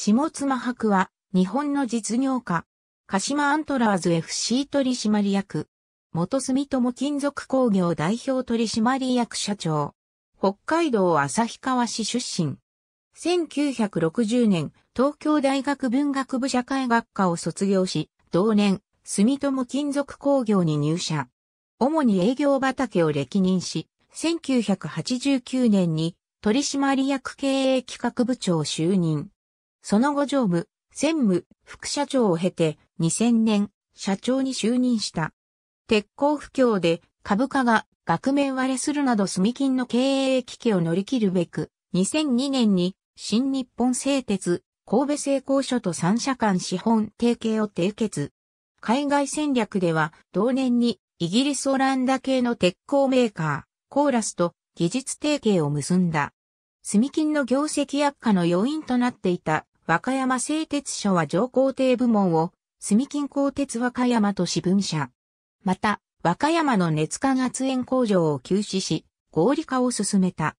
下妻博は、日本の実業家、鹿島アントラーズ FC 取締役、元住友金属工業代表取締役社長、北海道旭川市出身。1960年、東京大学文学部社会学科を卒業し、同年、住友金属工業に入社。主に営業畑を歴任し、1989年に取締役経営企画部長就任。その後常務、専務、副社長を経て2000年、社長に就任した。鉄鋼不況で株価が額面割れするなど住金の経営危機を乗り切るべく、2002年に新日本製鉄、神戸製鋼所と三社間資本提携を締結。海外戦略では同年にイギリスオランダ系の鉄鋼メーカー、コーラスと技術提携を結んだ。住金の業績悪化の要因となっていた和歌山製鉄所は上皇帝部門を住金鋼鉄和歌山と私分社。また、和歌山の熱化圧煙工場を休止し、合理化を進めた。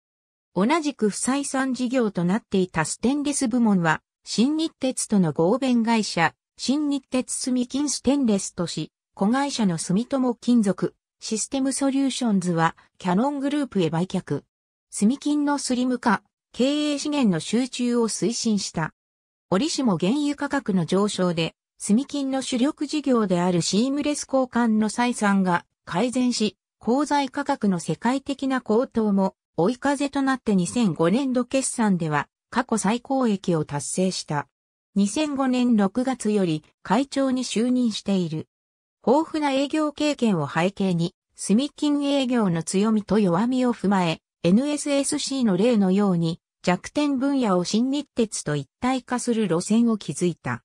同じく不採算事業となっていたステンレス部門は、新日鉄との合弁会社、新日鉄住金ステンレスとし、子会社の住友金属、システムソリューションズは、キャノングループへ売却。住金のスリム化、経営資源の集中を推進した。折しも原油価格の上昇で、住金の主力事業であるシームレス交換の採算が改善し、鉱材価格の世界的な高騰も追い風となって2005年度決算では過去最高益を達成した。2005年6月より会長に就任している。豊富な営業経験を背景に、住金営業の強みと弱みを踏まえ、NSSC の例のように弱点分野を新日鉄と一体化する路線を築いた。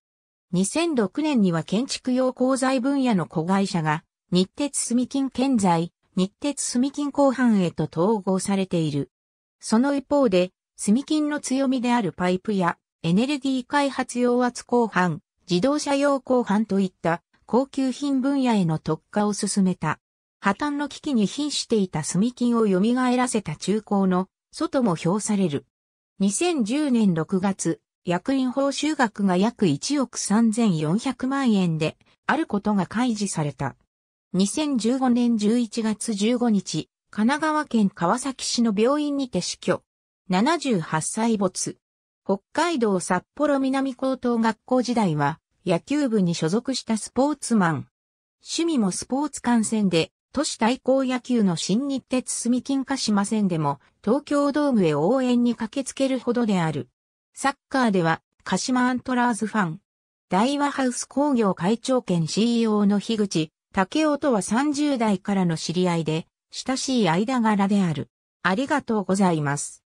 2006年には建築用鋼材分野の子会社が日鉄住金建材、日鉄住金後半へと統合されている。その一方で、住金の強みであるパイプやエネルギー開発用圧後半、自動車用後半といった高級品分野への特化を進めた。破綻の危機に瀕していた住金を蘇らせた中高の外も評される。2010年6月、役員報酬額が約1億3400万円であることが開示された。2015年11月15日、神奈川県川崎市の病院にて死去。78歳没。北海道札幌南高等学校時代は野球部に所属したスポーツマン。趣味もスポーツ観戦で都市対抗野球の新日鉄住金しませんでも東京ドームへ応援に駆けつけるほどである。サッカーでは鹿島アントラーズファン。大和ハウス工業会長兼 CEO の樋口武夫とは30代からの知り合いで親しい間柄である。ありがとうございます。